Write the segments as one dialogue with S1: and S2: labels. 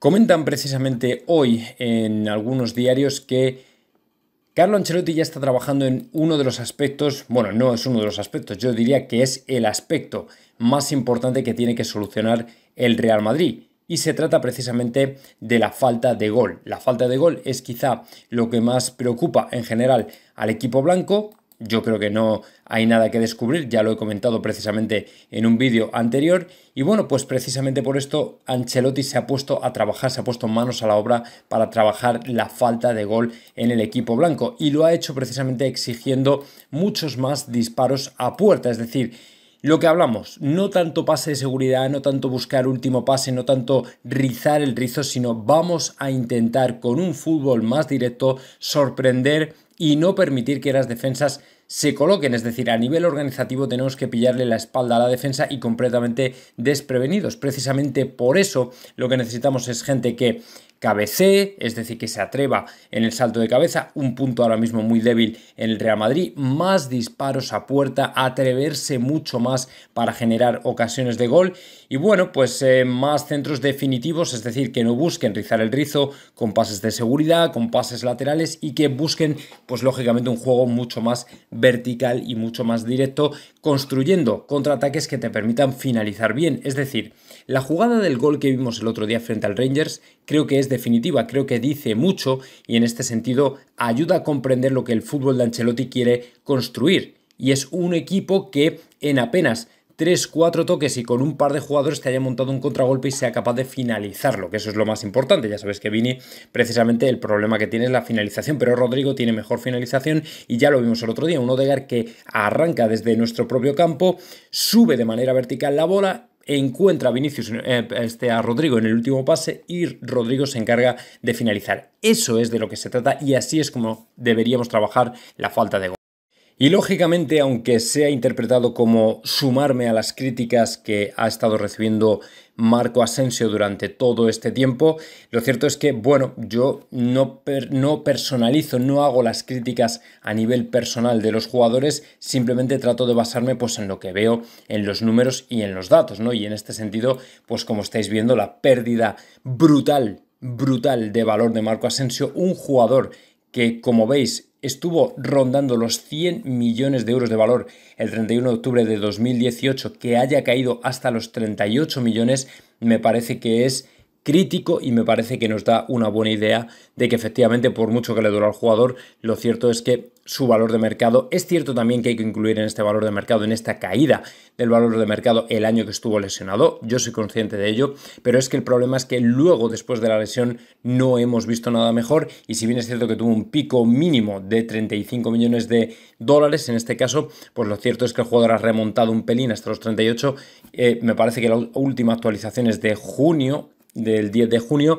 S1: Comentan precisamente hoy en algunos diarios que Carlo Ancelotti ya está trabajando en uno de los aspectos, bueno, no es uno de los aspectos, yo diría que es el aspecto más importante que tiene que solucionar el Real Madrid. Y se trata precisamente de la falta de gol. La falta de gol es quizá lo que más preocupa en general al equipo blanco, yo creo que no hay nada que descubrir, ya lo he comentado precisamente en un vídeo anterior. Y bueno, pues precisamente por esto Ancelotti se ha puesto a trabajar, se ha puesto manos a la obra para trabajar la falta de gol en el equipo blanco. Y lo ha hecho precisamente exigiendo muchos más disparos a puerta, es decir, lo que hablamos, no tanto pase de seguridad, no tanto buscar último pase, no tanto rizar el rizo, sino vamos a intentar con un fútbol más directo sorprender y no permitir que las defensas se coloquen. Es decir, a nivel organizativo tenemos que pillarle la espalda a la defensa y completamente desprevenidos. Precisamente por eso lo que necesitamos es gente que cabecee, es decir, que se atreva en el salto de cabeza, un punto ahora mismo muy débil en el Real Madrid, más disparos a puerta, atreverse mucho más para generar ocasiones de gol y bueno, pues eh, más centros definitivos, es decir, que no busquen rizar el rizo con pases de seguridad, con pases laterales y que busquen pues lógicamente un juego mucho más vertical y mucho más directo, construyendo contraataques que te permitan finalizar bien, es decir, la jugada del gol que vimos el otro día frente al Rangers creo que es definitiva, creo que dice mucho y en este sentido ayuda a comprender lo que el fútbol de Ancelotti quiere construir. Y es un equipo que en apenas 3-4 toques y con un par de jugadores te haya montado un contragolpe y sea capaz de finalizarlo, que eso es lo más importante. Ya sabes que Vini, precisamente el problema que tiene es la finalización, pero Rodrigo tiene mejor finalización y ya lo vimos el otro día. Un Odegar que arranca desde nuestro propio campo, sube de manera vertical la bola encuentra a Vinicius eh, este, a Rodrigo en el último pase y Rodrigo se encarga de finalizar. Eso es de lo que se trata y así es como deberíamos trabajar la falta de gol. Y lógicamente, aunque sea interpretado como sumarme a las críticas que ha estado recibiendo Marco Asensio durante todo este tiempo, lo cierto es que, bueno, yo no, no personalizo, no hago las críticas a nivel personal de los jugadores, simplemente trato de basarme pues, en lo que veo, en los números y en los datos, ¿no? Y en este sentido, pues como estáis viendo, la pérdida brutal, brutal de valor de Marco Asensio, un jugador que, como veis, estuvo rondando los 100 millones de euros de valor el 31 de octubre de 2018, que haya caído hasta los 38 millones, me parece que es crítico y me parece que nos da una buena idea de que efectivamente por mucho que le dura al jugador, lo cierto es que su valor de mercado, es cierto también que hay que incluir en este valor de mercado, en esta caída del valor de mercado el año que estuvo lesionado, yo soy consciente de ello, pero es que el problema es que luego después de la lesión no hemos visto nada mejor y si bien es cierto que tuvo un pico mínimo de 35 millones de dólares en este caso, pues lo cierto es que el jugador ha remontado un pelín hasta los 38, eh, me parece que la última actualización es de junio del 10 de junio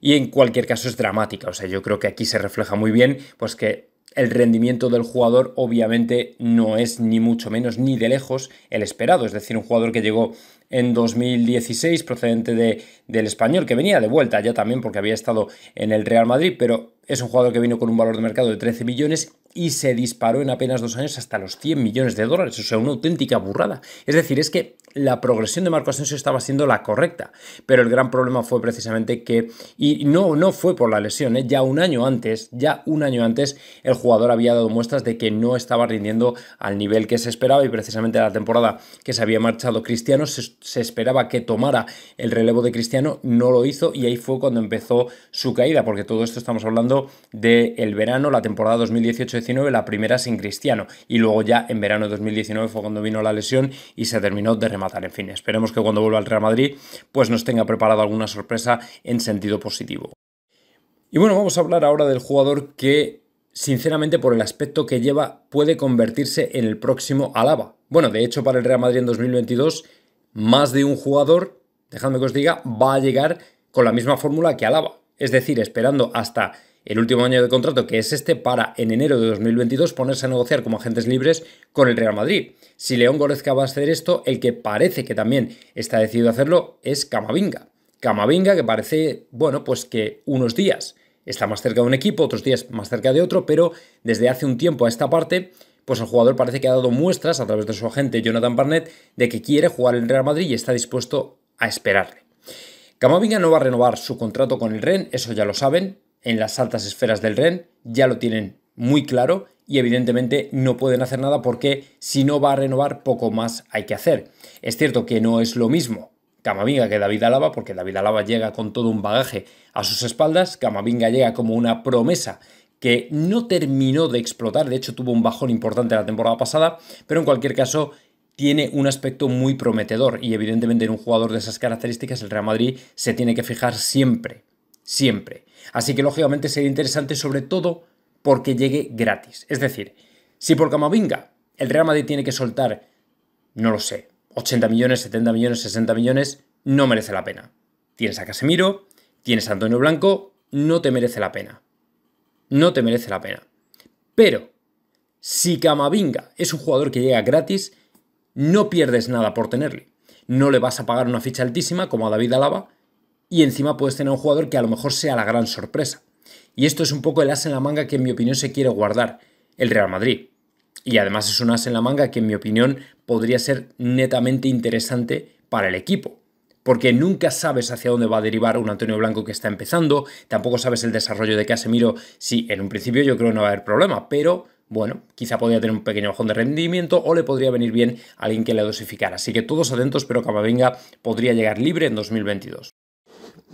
S1: y en cualquier caso es dramática. O sea, yo creo que aquí se refleja muy bien pues que el rendimiento del jugador obviamente no es ni mucho menos ni de lejos el esperado. Es decir, un jugador que llegó en 2016 procedente de, del español, que venía de vuelta ya también porque había estado en el Real Madrid, pero es un jugador que vino con un valor de mercado de 13 millones y se disparó en apenas dos años hasta los 100 millones de dólares. O sea, una auténtica burrada. Es decir, es que la progresión de Marco Asensio estaba siendo la correcta, pero el gran problema fue precisamente que, y no, no fue por la lesión, ¿eh? ya un año antes, ya un año antes, el jugador había dado muestras de que no estaba rindiendo al nivel que se esperaba y precisamente la temporada que se había marchado Cristiano se, esperaba que tomara el relevo de Cristiano, no lo hizo y ahí fue cuando empezó su caída, porque todo esto estamos hablando del verano, la temporada 2018 la primera sin Cristiano. Y luego ya en verano de 2019 fue cuando vino la lesión y se terminó de rematar. En fin, esperemos que cuando vuelva al Real Madrid pues nos tenga preparado alguna sorpresa en sentido positivo. Y bueno, vamos a hablar ahora del jugador que sinceramente por el aspecto que lleva, puede convertirse en el próximo Alaba. Bueno, de hecho para el Real Madrid en 2022, más de un jugador, dejadme que os diga, va a llegar con la misma fórmula que Alaba es decir, esperando hasta el último año de contrato, que es este, para en enero de 2022 ponerse a negociar como agentes libres con el Real Madrid. Si León Goretzka va a hacer esto, el que parece que también está decidido a hacerlo es Camavinga. Camavinga que parece, bueno, pues que unos días está más cerca de un equipo, otros días más cerca de otro, pero desde hace un tiempo a esta parte, pues el jugador parece que ha dado muestras a través de su agente Jonathan Barnett de que quiere jugar en Real Madrid y está dispuesto a esperarle. Camavinga no va a renovar su contrato con el Ren, eso ya lo saben, en las altas esferas del Ren ya lo tienen muy claro y evidentemente no pueden hacer nada porque si no va a renovar poco más hay que hacer. Es cierto que no es lo mismo Camavinga que David Alaba porque David Alaba llega con todo un bagaje a sus espaldas, Camavinga llega como una promesa que no terminó de explotar, de hecho tuvo un bajón importante la temporada pasada, pero en cualquier caso tiene un aspecto muy prometedor y evidentemente en un jugador de esas características el Real Madrid se tiene que fijar siempre, siempre. Así que lógicamente sería interesante sobre todo porque llegue gratis. Es decir, si por Camavinga el Real Madrid tiene que soltar, no lo sé, 80 millones, 70 millones, 60 millones, no merece la pena. Tienes a Casemiro, tienes a Antonio Blanco, no te merece la pena. No te merece la pena. Pero si Camavinga es un jugador que llega gratis, no pierdes nada por tenerle. No le vas a pagar una ficha altísima como a David Alaba y encima puedes tener un jugador que a lo mejor sea la gran sorpresa. Y esto es un poco el as en la manga que en mi opinión se quiere guardar el Real Madrid. Y además es un as en la manga que en mi opinión podría ser netamente interesante para el equipo. Porque nunca sabes hacia dónde va a derivar un Antonio Blanco que está empezando, tampoco sabes el desarrollo de Casemiro, si en un principio yo creo que no va a haber problema, pero bueno, quizá podría tener un pequeño bajón de rendimiento o le podría venir bien alguien que le dosificara. Así que todos atentos, pero Camavinga podría llegar libre en 2022.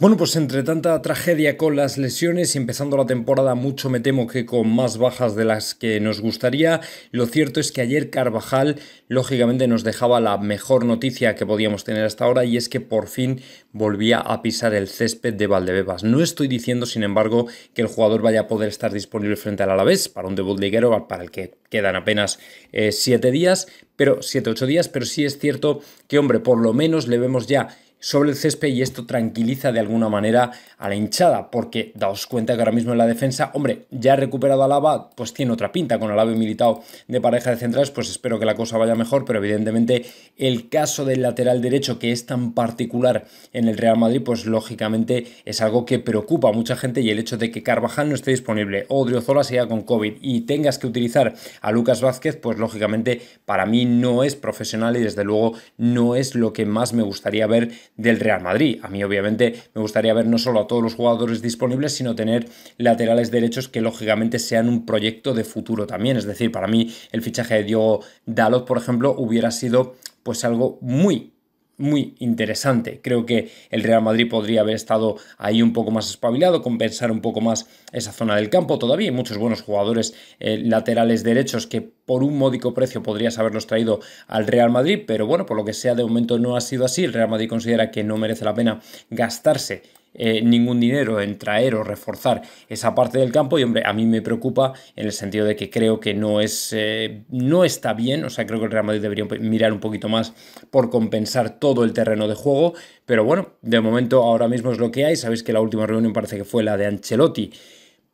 S1: Bueno, pues entre tanta tragedia con las lesiones y empezando la temporada mucho me temo que con más bajas de las que nos gustaría, lo cierto es que ayer Carvajal lógicamente nos dejaba la mejor noticia que podíamos tener hasta ahora y es que por fin volvía a pisar el césped de Valdebebas. No estoy diciendo, sin embargo, que el jugador vaya a poder estar disponible frente al Alavés para un debut liguero para el que quedan apenas 7 eh, días, pero 7-8 días, pero sí es cierto que, hombre, por lo menos le vemos ya sobre el césped y esto tranquiliza de alguna manera a la hinchada, porque daos cuenta que ahora mismo en la defensa, hombre, ya ha recuperado a Lava, pues tiene otra pinta con Alaba militado de pareja de centrales, pues espero que la cosa vaya mejor, pero evidentemente el caso del lateral derecho que es tan particular en el Real Madrid, pues lógicamente es algo que preocupa a mucha gente y el hecho de que Carvajal no esté disponible o Zola siga con COVID y tengas que utilizar a Lucas Vázquez, pues lógicamente para mí no es profesional y desde luego no es lo que más me gustaría ver del Real Madrid. A mí obviamente me gustaría ver no solo a todos los jugadores disponibles, sino tener laterales derechos que lógicamente sean un proyecto de futuro también. Es decir, para mí el fichaje de Diogo Dalot, por ejemplo, hubiera sido pues algo muy muy interesante. Creo que el Real Madrid podría haber estado ahí un poco más espabilado, compensar un poco más esa zona del campo. Todavía hay muchos buenos jugadores eh, laterales derechos que por un módico precio podrías haberlos traído al Real Madrid, pero bueno, por lo que sea, de momento no ha sido así. El Real Madrid considera que no merece la pena gastarse eh, ningún dinero en traer o reforzar esa parte del campo y hombre, a mí me preocupa en el sentido de que creo que no es eh, no está bien, o sea, creo que el Real Madrid debería mirar un poquito más por compensar todo el terreno de juego, pero bueno, de momento ahora mismo es lo que hay, sabéis que la última reunión parece que fue la de Ancelotti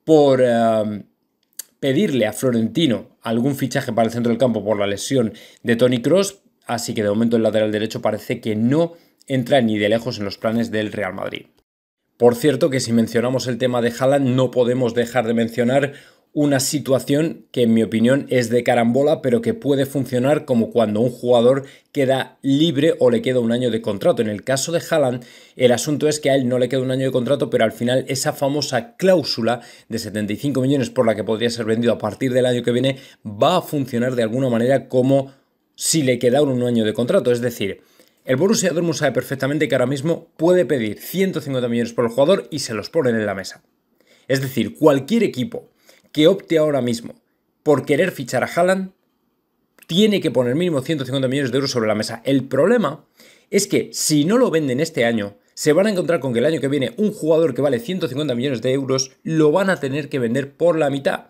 S1: por eh, pedirle a Florentino algún fichaje para el centro del campo por la lesión de Tony Cross, así que de momento el lateral derecho parece que no entra ni de lejos en los planes del Real Madrid. Por cierto que si mencionamos el tema de Haaland no podemos dejar de mencionar una situación que en mi opinión es de carambola, pero que puede funcionar como cuando un jugador queda libre o le queda un año de contrato. En el caso de Haaland, el asunto es que a él no le queda un año de contrato, pero al final esa famosa cláusula de 75 millones por la que podría ser vendido a partir del año que viene va a funcionar de alguna manera como si le quedara un año de contrato. Es decir, el Borussia Dortmund sabe perfectamente que ahora mismo puede pedir 150 millones por el jugador y se los ponen en la mesa. Es decir, cualquier equipo que opte ahora mismo por querer fichar a Haaland tiene que poner mínimo 150 millones de euros sobre la mesa. El problema es que si no lo venden este año, se van a encontrar con que el año que viene un jugador que vale 150 millones de euros lo van a tener que vender por la mitad.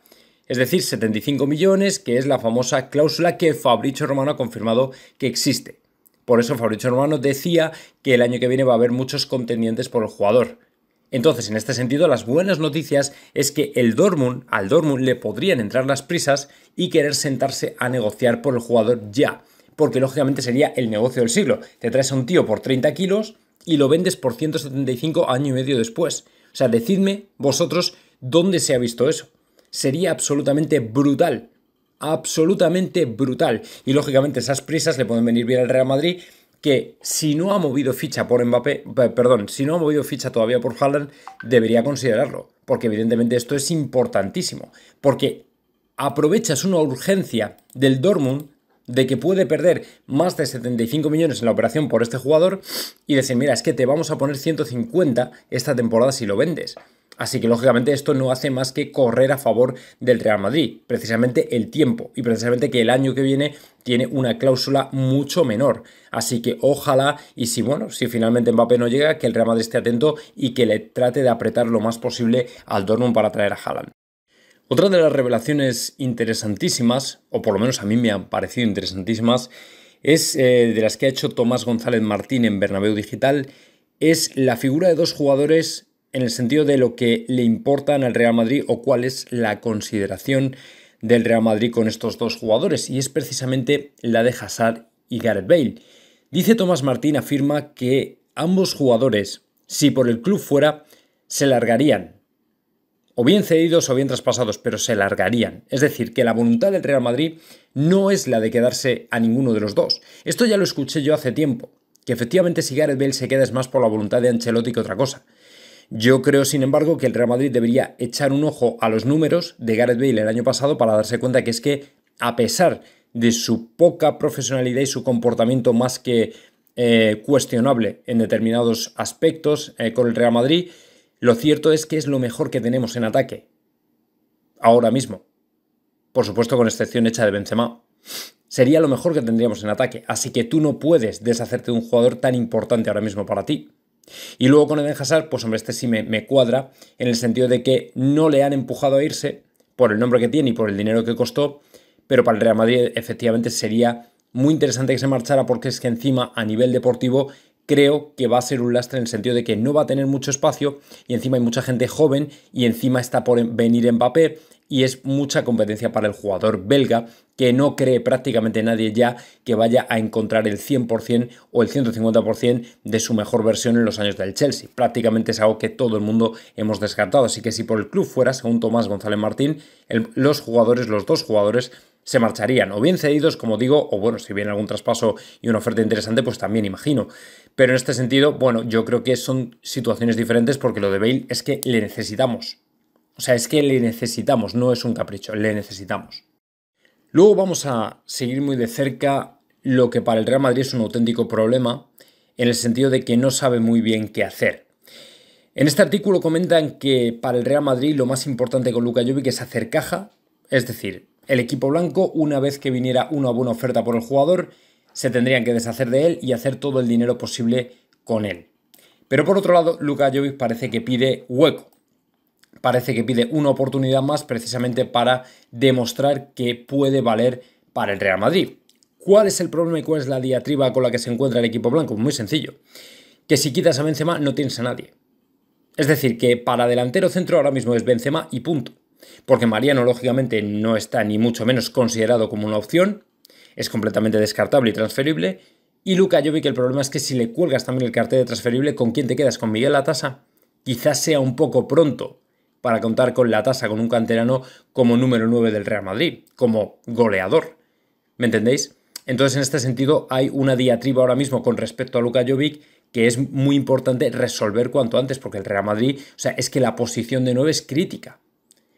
S1: Es decir, 75 millones, que es la famosa cláusula que Fabricio Romano ha confirmado que existe. Por eso Fabricio Romano decía que el año que viene va a haber muchos contendientes por el jugador. Entonces, en este sentido, las buenas noticias es que el Dortmund, al Dortmund le podrían entrar las prisas y querer sentarse a negociar por el jugador ya, porque lógicamente sería el negocio del siglo. Te traes a un tío por 30 kilos y lo vendes por 175 año y medio después. O sea, decidme vosotros dónde se ha visto eso. Sería absolutamente brutal absolutamente brutal. Y lógicamente esas prisas le pueden venir bien al Real Madrid, que si no ha movido ficha por Mbappé, perdón, si no ha movido ficha todavía por Haaland, debería considerarlo, porque evidentemente esto es importantísimo, porque aprovechas una urgencia del Dortmund de que puede perder más de 75 millones en la operación por este jugador y decir, mira, es que te vamos a poner 150 esta temporada si lo vendes. Así que lógicamente esto no hace más que correr a favor del Real Madrid, precisamente el tiempo y precisamente que el año que viene tiene una cláusula mucho menor. Así que ojalá y si bueno, si finalmente Mbappé no llega, que el Real Madrid esté atento y que le trate de apretar lo más posible al Dortmund para traer a Haaland. Otra de las revelaciones interesantísimas, o por lo menos a mí me han parecido interesantísimas, es eh, de las que ha hecho Tomás González Martín en Bernabéu Digital, es la figura de dos jugadores en el sentido de lo que le importan al Real Madrid o cuál es la consideración del Real Madrid con estos dos jugadores, y es precisamente la de Hazard y Gareth Bale. Dice Tomás Martín, afirma que ambos jugadores, si por el club fuera, se largarían, o bien cedidos o bien traspasados, pero se largarían. Es decir, que la voluntad del Real Madrid no es la de quedarse a ninguno de los dos. Esto ya lo escuché yo hace tiempo, que efectivamente si Gareth Bale se queda es más por la voluntad de Ancelotti que otra cosa. Yo creo, sin embargo, que el Real Madrid debería echar un ojo a los números de Gareth Bale el año pasado para darse cuenta que es que, a pesar de su poca profesionalidad y su comportamiento más que eh, cuestionable en determinados aspectos eh, con el Real Madrid, lo cierto es que es lo mejor que tenemos en ataque. Ahora mismo. Por supuesto, con excepción hecha de Benzema. Sería lo mejor que tendríamos en ataque. Así que tú no puedes deshacerte de un jugador tan importante ahora mismo para ti. Y luego con Eden Hazard, pues hombre, este sí me, cuadra en el sentido de que no le han empujado a irse por el nombre que tiene y por el dinero que costó, pero para el Real Madrid efectivamente sería muy interesante que se marchara porque es que encima a nivel deportivo creo que va a ser un lastre en el sentido de que no va a tener mucho espacio y encima hay mucha gente joven y encima está por venir Mbappé y es mucha competencia para el jugador belga que no cree prácticamente nadie ya que vaya a encontrar el 100% o el 150% de su mejor versión en los años del Chelsea. Prácticamente es algo que todo el mundo hemos descartado. Así que si por el club fuera, según Tomás González Martín, los jugadores, los dos jugadores, se marcharían o bien cedidos, como digo, o bueno, si viene algún traspaso y una oferta interesante, pues también imagino. Pero en este sentido, bueno, yo creo que son situaciones diferentes porque lo de Bale es que le necesitamos o sea, es que le necesitamos, no es un capricho, le necesitamos. Luego vamos a seguir muy de cerca lo que para el Real Madrid es un auténtico problema, en el sentido de que no sabe muy bien qué hacer. En este artículo comentan que para el Real Madrid lo más importante con Luka Jovic es hacer caja, es decir, el equipo blanco, una vez que viniera una buena oferta por el jugador, se tendrían que deshacer de él y hacer todo el dinero posible con él. Pero por otro lado, Luka Jovic parece que pide hueco parece que pide una oportunidad más precisamente para demostrar que puede valer para el Real Madrid. ¿Cuál es el problema y cuál es la diatriba con la que se encuentra el equipo blanco? Muy sencillo. Que si quitas a Benzema no tienes a nadie. Es decir, que para delantero centro ahora mismo es Benzema y punto. Porque Mariano, lógicamente, no está ni mucho menos considerado como una opción. Es completamente descartable y transferible. Y Luca yo vi que el problema es que si le cuelgas también el cartel de transferible, ¿con quién te quedas? ¿Con Miguel tasa? Quizás sea un poco pronto para contar con la tasa con un canterano como número 9 del Real Madrid, como goleador. ¿Me entendéis? Entonces, en este sentido, hay una diatriba ahora mismo con respecto a Luka Jovic que es muy importante resolver cuanto antes, porque el Real Madrid, o sea, es que la posición de 9 es crítica.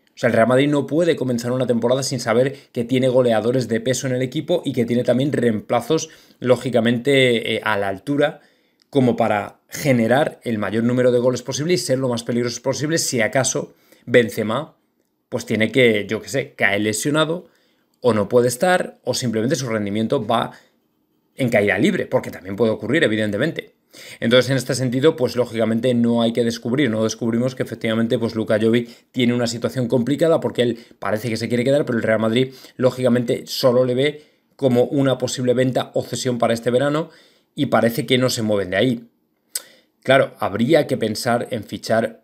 S1: O sea, el Real Madrid no puede comenzar una temporada sin saber que tiene goleadores de peso en el equipo y que tiene también reemplazos, lógicamente, eh, a la altura como para generar el mayor número de goles posible y ser lo más peligroso posible si acaso Benzema pues tiene que, yo qué sé, cae lesionado o no puede estar o simplemente su rendimiento va en caída libre, porque también puede ocurrir, evidentemente. Entonces, en este sentido, pues lógicamente no hay que descubrir, no descubrimos que efectivamente pues Luka Jovic tiene una situación complicada porque él parece que se quiere quedar, pero el Real Madrid lógicamente solo le ve como una posible venta o cesión para este verano y parece que no se mueven de ahí. Claro, habría que pensar en fichar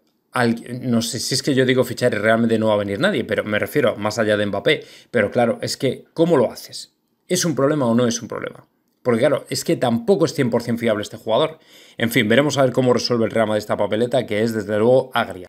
S1: no sé si es que yo digo fichar y realmente no va a venir nadie, pero me refiero más allá de Mbappé, pero claro, es que ¿cómo lo haces? ¿Es un problema o no es un problema? Porque claro, es que tampoco es 100% fiable este jugador. En fin, veremos a ver cómo resuelve el rama de esta papeleta que es desde luego agria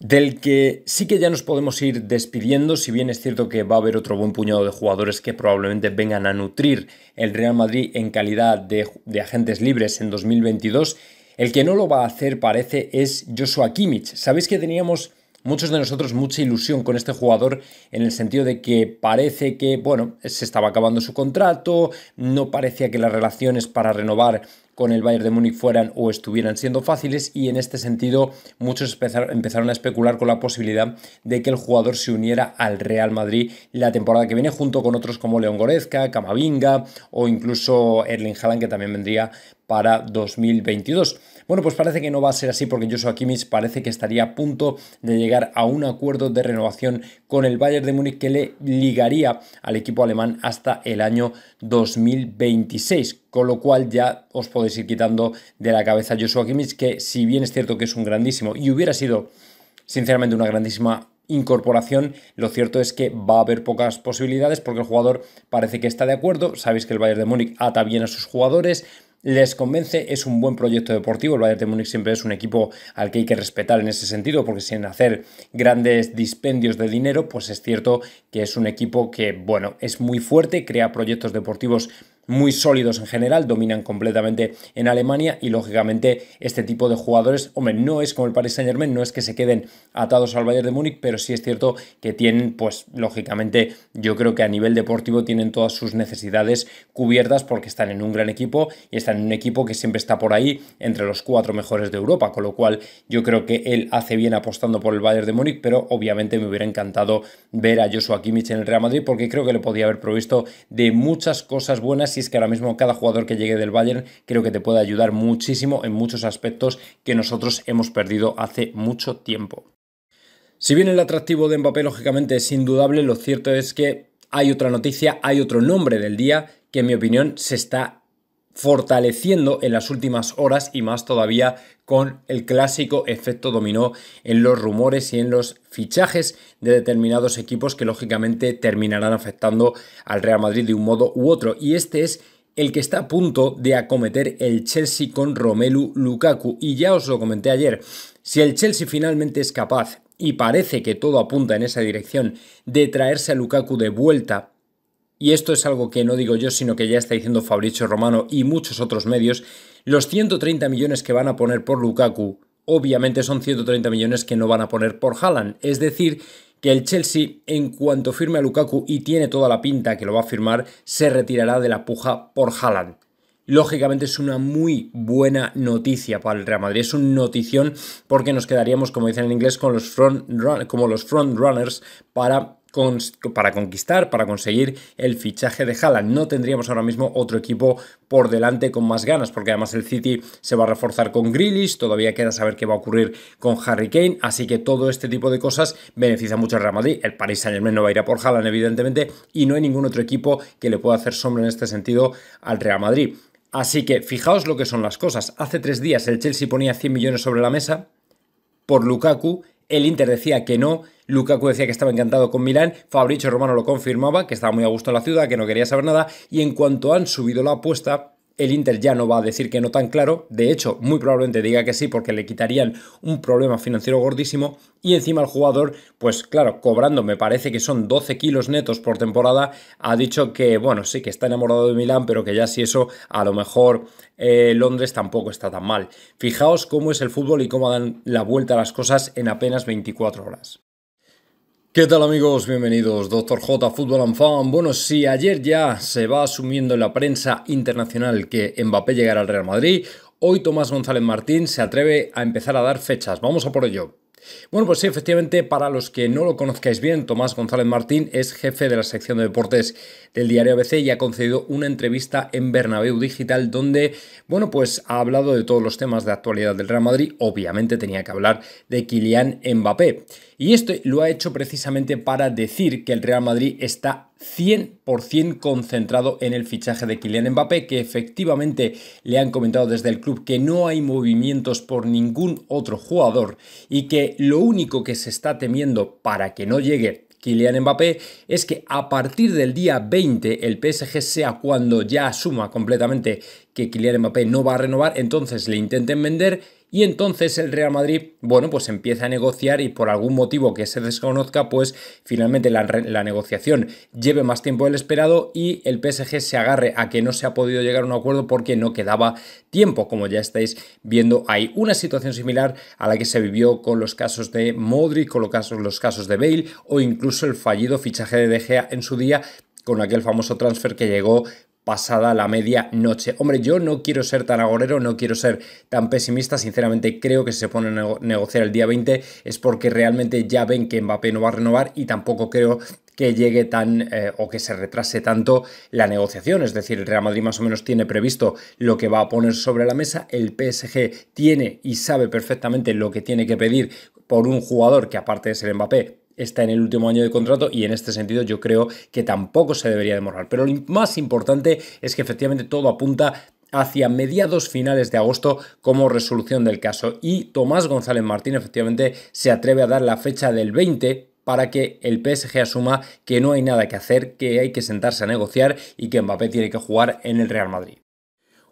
S1: del que sí que ya nos podemos ir despidiendo, si bien es cierto que va a haber otro buen puñado de jugadores que probablemente vengan a nutrir el Real Madrid en calidad de, agentes libres en 2022, el que no lo va a hacer parece es Joshua Kimmich. Sabéis que teníamos muchos de nosotros mucha ilusión con este jugador en el sentido de que parece que, bueno, se estaba acabando su contrato, no parecía que las relaciones para renovar con el Bayern de Múnich fueran o estuvieran siendo fáciles y en este sentido muchos empezaron a especular con la posibilidad de que el jugador se uniera al Real Madrid la temporada que viene junto con otros como León Goretzka, Camavinga o incluso Erling Haaland que también vendría para 2022. Bueno, pues parece que no va a ser así porque Joshua Kimmich parece que estaría a punto de llegar a un acuerdo de renovación con el Bayern de Múnich que le ligaría al equipo alemán hasta el año 2026, con lo cual ya os podéis ir quitando de la cabeza Joshua Kimmich que si bien es cierto que es un grandísimo y hubiera sido sinceramente una grandísima incorporación, lo cierto es que va a haber pocas posibilidades porque el jugador parece que está de acuerdo, sabéis que el Bayern de Múnich ata bien a sus jugadores, les convence, es un buen proyecto deportivo. El Bayern de Múnich siempre es un equipo al que hay que respetar en ese sentido, porque sin hacer grandes dispendios de dinero, pues es cierto que es un equipo que, bueno, es muy fuerte, crea proyectos deportivos muy sólidos en general, dominan completamente en Alemania y lógicamente este tipo de jugadores, hombre, no es como el Paris Saint Germain, no es que se queden atados al Bayern de Múnich, pero sí es cierto que tienen, pues lógicamente yo creo que a nivel deportivo tienen todas sus necesidades cubiertas porque están en un gran equipo y están en un equipo que siempre está por ahí entre los cuatro mejores de Europa, con lo cual yo creo que él hace bien apostando por el Bayern de Múnich, pero obviamente me hubiera encantado ver a Joshua Kimmich en el Real Madrid porque creo que le podía haber provisto de muchas cosas buenas si es que ahora mismo cada jugador que llegue del Bayern creo que te puede ayudar muchísimo en muchos aspectos que nosotros hemos perdido hace mucho tiempo. Si bien el atractivo de Mbappé lógicamente es indudable, lo cierto es que hay otra noticia, hay otro nombre del día que en mi opinión se está fortaleciendo en las últimas horas y más todavía con el clásico efecto dominó en los rumores y en los fichajes de determinados equipos que lógicamente terminarán afectando al Real Madrid de un modo u otro. Y este es el que está a punto de acometer el Chelsea con Romelu Lukaku. Y ya os lo comenté ayer, si el Chelsea finalmente es capaz, y parece que todo apunta en esa dirección, de traerse a Lukaku de vuelta y esto es algo que no digo yo, sino que ya está diciendo Fabricio Romano y muchos otros medios, los 130 millones que van a poner por Lukaku, obviamente son 130 millones que no van a poner por Haaland. Es decir, que el Chelsea, en cuanto firme a Lukaku y tiene toda la pinta que lo va a firmar, se retirará de la puja por Haaland. Lógicamente es una muy buena noticia para el Real Madrid, es una notición porque nos quedaríamos, como dicen en inglés, con como los front runners para para conquistar, para conseguir el fichaje de Haaland. No tendríamos ahora mismo otro equipo por delante con más ganas, porque además el City se va a reforzar con Grealish, todavía queda saber qué va a ocurrir con Harry Kane, así que todo este tipo de cosas beneficia mucho al Real Madrid. El Paris Saint-Germain no va a ir a por Haaland, evidentemente, y no hay ningún otro equipo que le pueda hacer sombra en este sentido al Real Madrid. Así que fijaos lo que son las cosas. Hace tres días el Chelsea ponía 100 millones sobre la mesa por Lukaku el Inter decía que no, Lukaku decía que estaba encantado con Milán, Fabricio Romano lo confirmaba, que estaba muy a gusto en la ciudad, que no quería saber nada, y en cuanto han subido la apuesta, el Inter ya no va a decir que no tan claro, de hecho muy probablemente diga que sí porque le quitarían un problema financiero gordísimo y encima el jugador, pues claro, cobrando me parece que son 12 kilos netos por temporada, ha dicho que bueno, sí que está enamorado de Milán, pero que ya si eso a lo mejor eh, Londres tampoco está tan mal. Fijaos cómo es el fútbol y cómo dan la vuelta a las cosas en apenas 24 horas. ¿Qué tal amigos? Bienvenidos. Doctor J, Fútbol and Bueno, si ayer ya se va asumiendo en la prensa internacional que Mbappé llegará al Real Madrid, hoy Tomás González Martín se atreve a empezar a dar fechas. Vamos a por ello. Bueno, pues sí, efectivamente, para los que no lo conozcáis bien, Tomás González Martín es jefe de la sección de deportes del diario ABC y ha concedido una entrevista en Bernabéu Digital donde, bueno, pues ha hablado de todos los temas de actualidad del Real Madrid. Obviamente tenía que hablar de Kylian Mbappé. Y esto lo ha hecho precisamente para decir que el Real Madrid está 100% concentrado en el fichaje de Kylian Mbappé, que efectivamente le han comentado desde el club que no hay movimientos por ningún otro jugador y que lo único que se está temiendo para que no llegue Kylian Mbappé es que a partir del día 20 el PSG sea cuando ya asuma completamente que Kylian Mbappé no va a renovar, entonces le intenten vender y entonces el Real Madrid, bueno, pues empieza a negociar y por algún motivo que se desconozca, pues finalmente la, negociación lleve más tiempo del esperado y el PSG se agarre a que no se ha podido llegar a un acuerdo porque no quedaba tiempo, como ya estáis viendo hay Una situación similar a la que se vivió con los casos de Modric, con los casos, los casos de Bale o incluso el fallido fichaje de De Gea en su día con aquel famoso transfer que llegó pasada la medianoche. Hombre, yo no quiero ser tan agorero, no quiero ser tan pesimista, sinceramente creo que si se pone a negociar el día 20 es porque realmente ya ven que Mbappé no va a renovar y tampoco creo que llegue tan eh, o que se retrase tanto la negociación. Es decir, el Real Madrid más o menos tiene previsto lo que va a poner sobre la mesa, el PSG tiene y sabe perfectamente lo que tiene que pedir por un jugador que aparte de ser Mbappé está en el último año de contrato y en este sentido yo creo que tampoco se debería demorar. Pero lo más importante es que efectivamente todo apunta hacia mediados finales de agosto como resolución del caso y Tomás González Martín efectivamente se atreve a dar la fecha del 20 para que el PSG asuma que no hay nada que hacer, que hay que sentarse a negociar y que Mbappé tiene que jugar en el Real Madrid.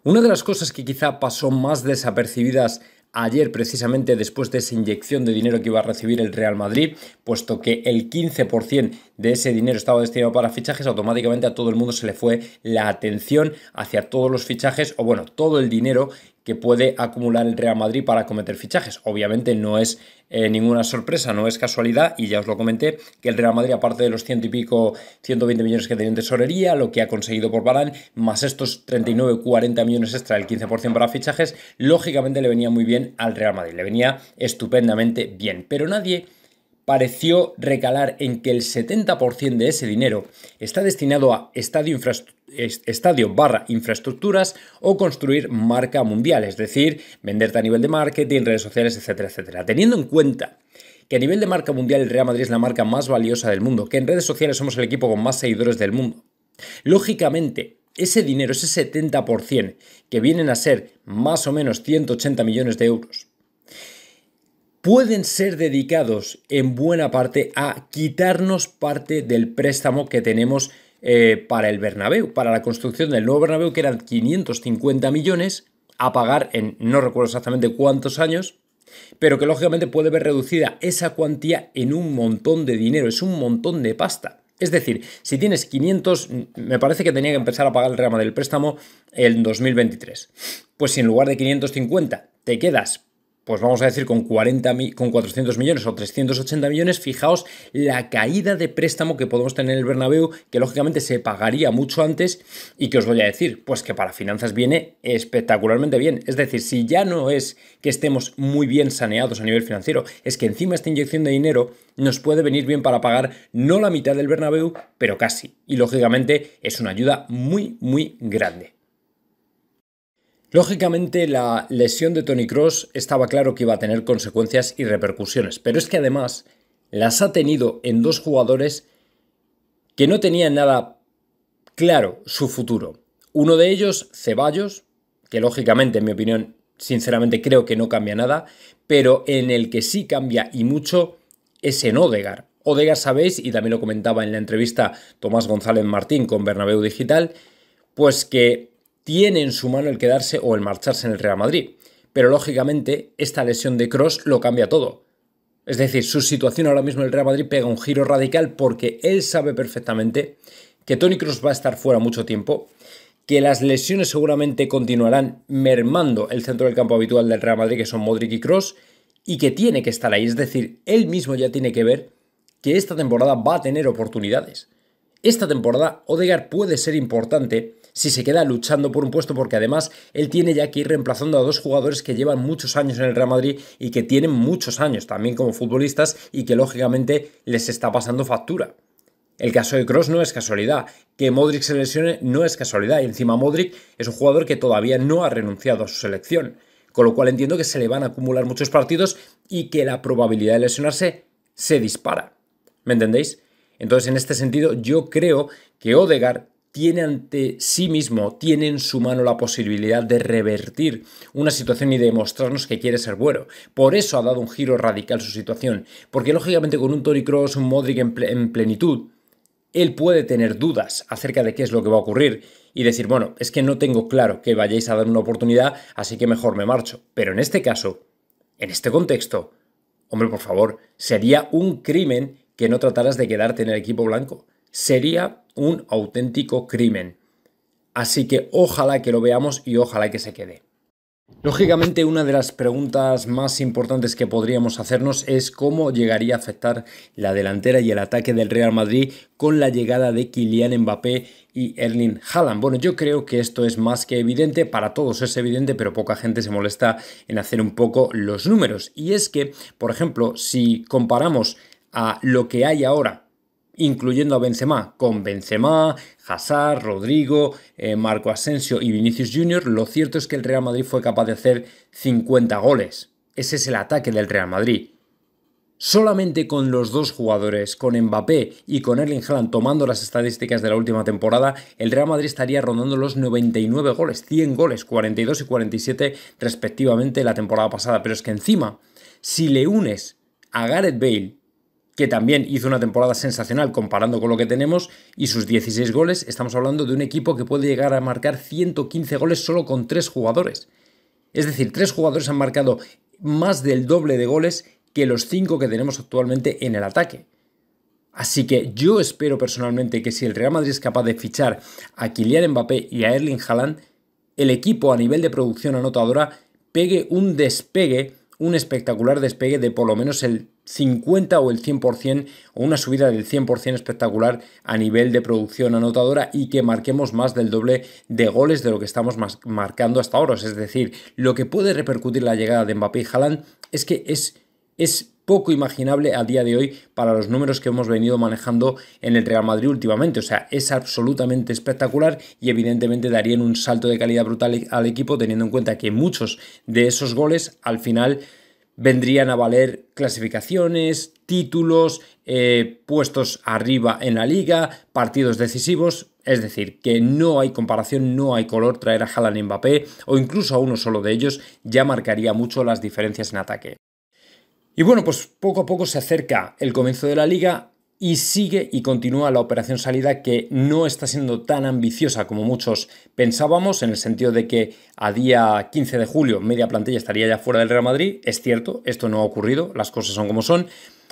S1: Una de las cosas que quizá pasó más desapercibidas ayer precisamente después de esa inyección de dinero que iba a recibir el Real Madrid, puesto que el 15% de ese dinero estaba destinado para fichajes, automáticamente a todo el mundo se le fue la atención hacia todos los fichajes o bueno, todo el dinero que puede acumular el Real Madrid para cometer fichajes. Obviamente no es eh, ninguna sorpresa, no es casualidad, y ya os lo comenté, que el Real Madrid, aparte de los ciento y pico, 120 millones que tenía en tesorería, lo que ha conseguido por Balán más estos 39, 40 millones extra, el 15% para fichajes, lógicamente le venía muy bien al Real Madrid, le venía estupendamente bien. Pero nadie pareció recalar en que el 70% de ese dinero está destinado a estadio, barra infraestructuras o construir marca mundial, es decir, venderte a nivel de marketing, redes sociales, etcétera, etcétera. Teniendo en cuenta que a nivel de marca mundial el Real Madrid es la marca más valiosa del mundo, que en redes sociales somos el equipo con más seguidores del mundo. Lógicamente, ese dinero, ese 70%, que vienen a ser más o menos 180 millones de euros, pueden ser dedicados en buena parte a quitarnos parte del préstamo que tenemos eh, para el Bernabéu, para la construcción del nuevo Bernabéu, que eran 550 millones a pagar en no recuerdo exactamente cuántos años, pero que lógicamente puede ver reducida esa cuantía en un montón de dinero, es un montón de pasta. Es decir, si tienes 500, me parece que tenía que empezar a pagar el rama del préstamo en 2023. Pues si en lugar de 550 te quedas pues vamos a decir con, con 400 millones o 380 millones, fijaos la caída de préstamo que podemos tener en el Bernabéu, que lógicamente se pagaría mucho antes y que os voy a decir, pues que para finanzas viene espectacularmente bien. Es decir, si ya no es que estemos muy bien saneados a nivel financiero, es que encima esta inyección de dinero nos puede venir bien para pagar no la mitad del Bernabeu, pero casi. Y lógicamente es una ayuda muy, muy grande. Lógicamente, la lesión de Tony Cross estaba claro que iba a tener consecuencias y repercusiones, pero es que además las ha tenido en dos jugadores que no tenían nada claro su futuro. Uno de ellos, Ceballos, que lógicamente, en mi opinión, sinceramente creo que no cambia nada, pero en el que sí cambia y mucho es en Odegar. Odegar, sabéis, y también lo comentaba en la entrevista Tomás González Martín con Bernabéu Digital, pues que tiene en su mano el quedarse o el marcharse en el Real Madrid. Pero lógicamente esta lesión de Cross lo cambia todo. Es decir, su situación ahora mismo en el Real Madrid pega un giro radical porque él sabe perfectamente que Tony Cross va a estar fuera mucho tiempo, que las lesiones seguramente continuarán mermando el centro del campo habitual del Real Madrid, que son Modric y Cross, y que tiene que estar ahí. Es decir, él mismo ya tiene que ver que esta temporada va a tener oportunidades. Esta temporada Odegar puede ser importante si se queda luchando por un puesto, porque además él tiene ya que ir reemplazando a dos jugadores que llevan muchos años en el Real Madrid y que tienen muchos años también como futbolistas y que lógicamente les está pasando factura. El caso de Cross no es casualidad, que Modric se lesione no es casualidad y encima Modric es un jugador que todavía no ha renunciado a su selección, con lo cual entiendo que se le van a acumular muchos partidos y que la probabilidad de lesionarse se dispara. ¿Me entendéis? Entonces, en este sentido, yo creo que Odegar tiene ante sí mismo, tiene en su mano la posibilidad de revertir una situación y demostrarnos que quiere ser bueno. Por eso ha dado un giro radical su situación, porque lógicamente con un Tony Cross, un Modric en, en plenitud, él puede tener dudas acerca de qué es lo que va a ocurrir y decir, bueno, es que no tengo claro que vayáis a dar una oportunidad, así que mejor me marcho. Pero en este caso, en este contexto, hombre, por favor, sería un crimen que no trataras de quedarte en el equipo blanco. Sería un auténtico crimen. Así que ojalá que lo veamos y ojalá que se quede. Lógicamente, una de las preguntas más importantes que podríamos hacernos es cómo llegaría a afectar la delantera y el ataque del Real Madrid con la llegada de Kylian Mbappé y Erling Haaland. Bueno, yo creo que esto es más que evidente, para todos es evidente, pero poca gente se molesta en hacer un poco los números. Y es que, por ejemplo, si comparamos a lo que hay ahora incluyendo a Benzema, con Benzema, Hazard, Rodrigo, eh, Marco Asensio y Vinicius Jr., lo cierto es que el Real Madrid fue capaz de hacer 50 goles. Ese es el ataque del Real Madrid. Solamente con los dos jugadores, con Mbappé y con Erling Haaland, tomando las estadísticas de la última temporada, el Real Madrid estaría rondando los 99 goles, 100 goles, 42 y 47 respectivamente la temporada pasada. Pero es que encima, si le unes a Gareth Bale que también hizo una temporada sensacional comparando con lo que tenemos, y sus 16 goles, estamos hablando de un equipo que puede llegar a marcar 115 goles solo con 3 jugadores. Es decir, 3 jugadores han marcado más del doble de goles que los 5 que tenemos actualmente en el ataque. Así que yo espero personalmente que si el Real Madrid es capaz de fichar a Kylian Mbappé y a Erling Haaland, el equipo a nivel de producción anotadora pegue un despegue un espectacular despegue de por lo menos el 50 o el 100% o una subida del 100% espectacular a nivel de producción anotadora y que marquemos más del doble de goles de lo que estamos marcando hasta ahora. Es decir, lo que puede repercutir la llegada de Mbappé y Haaland es que es, es poco imaginable a día de hoy para los números que hemos venido manejando en el Real Madrid últimamente. O sea, es absolutamente espectacular y evidentemente darían un salto de calidad brutal al equipo teniendo en cuenta que muchos de esos goles al final vendrían a valer clasificaciones, títulos, eh, puestos arriba en la liga, partidos decisivos. Es decir, que no hay comparación, no hay color. Traer a Haaland Mbappé o incluso a uno solo de ellos ya marcaría mucho las diferencias en ataque. Y bueno, pues poco a poco se acerca el comienzo de la liga y sigue y continúa la operación salida que no está siendo tan ambiciosa como muchos pensábamos, en el sentido de que a día 15 de julio media plantilla estaría ya fuera del Real Madrid. Es cierto, esto no ha ocurrido, las cosas son como son,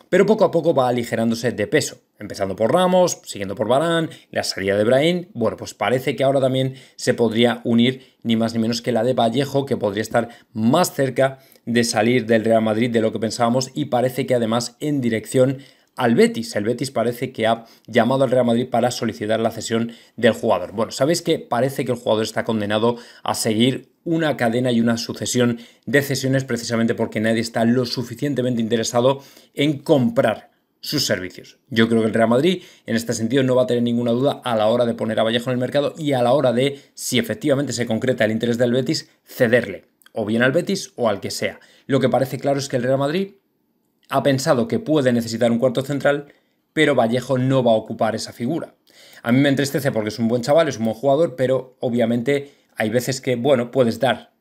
S1: pero poco a poco va aligerándose de peso, empezando por Ramos, siguiendo por Barán, la salida de Brahim. Bueno, pues parece que ahora también se podría unir ni más ni menos que la de Vallejo, que podría estar más cerca de salir del Real Madrid de lo que pensábamos y parece que además en dirección al Betis. El Betis parece que ha llamado al Real Madrid para solicitar la cesión del jugador. Bueno, sabéis que parece que el jugador está condenado a seguir una cadena y una sucesión de cesiones precisamente porque nadie está lo suficientemente interesado en comprar sus servicios. Yo creo que el Real Madrid en este sentido no va a tener ninguna duda a la hora de poner a Vallejo en el mercado y a la hora de, si efectivamente se concreta el interés del Betis, cederle o bien al Betis o al que sea. Lo que parece claro es que el Real Madrid ha pensado que puede necesitar un cuarto central, pero Vallejo no va a ocupar esa figura. A mí me entristece porque es un buen chaval, es un buen jugador, pero obviamente hay veces que, bueno, puedes dar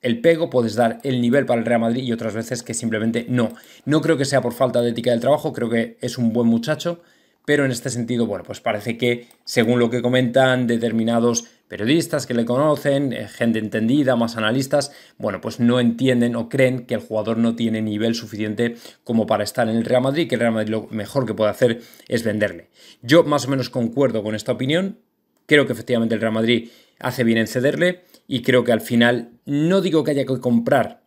S1: el pego, puedes dar el nivel para el Real Madrid y otras veces que simplemente no. No creo que sea por falta de ética del trabajo, creo que es un buen muchacho, pero en este sentido, bueno, pues parece que, según lo que comentan determinados periodistas que le conocen, eh, gente entendida, más analistas, bueno, pues no entienden o creen que el jugador no tiene nivel suficiente como para estar en el Real Madrid, que el Real Madrid lo mejor que puede hacer es venderle. Yo más o menos concuerdo con esta opinión, creo que efectivamente el Real Madrid hace bien en cederle y creo que al final no digo que haya que comprar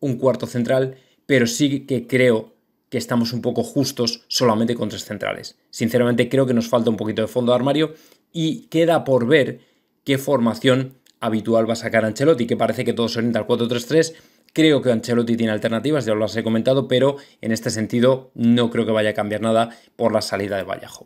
S1: un cuarto central, pero sí que creo que estamos un poco justos solamente con tres centrales. Sinceramente creo que nos falta un poquito de fondo de armario y queda por ver qué formación habitual va a sacar Ancelotti, que parece que todos se orienta al 4-3-3. Creo que Ancelotti tiene alternativas, ya os las he comentado, pero en este sentido no creo que vaya a cambiar nada por la salida de Vallejo.